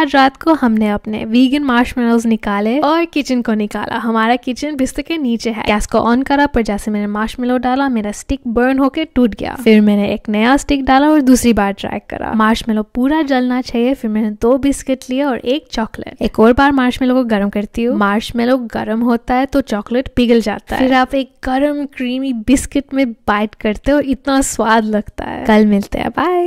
आज रात को हमने अपने वीगन मार्श निकाले और किचन को निकाला हमारा किचन बिस्तर के नीचे है गैस को ऑन करा पर जैसे मैंने मार्श डाला मेरा स्टिक बर्न होकर टूट गया फिर मैंने एक नया स्टिक डाला और दूसरी बार ट्राई करा मार्श पूरा जलना चाहिए फिर मैंने दो बिस्किट लिए और एक चॉकलेट एक और बार मार्श को गर्म करती हूँ मार्श गर्म होता है तो चॉकलेट पिघल जाता है फिर आप एक गर्म क्रीमी बिस्किट में बाइट करते हो इतना स्वाद लगता है कल मिलते हैं बाय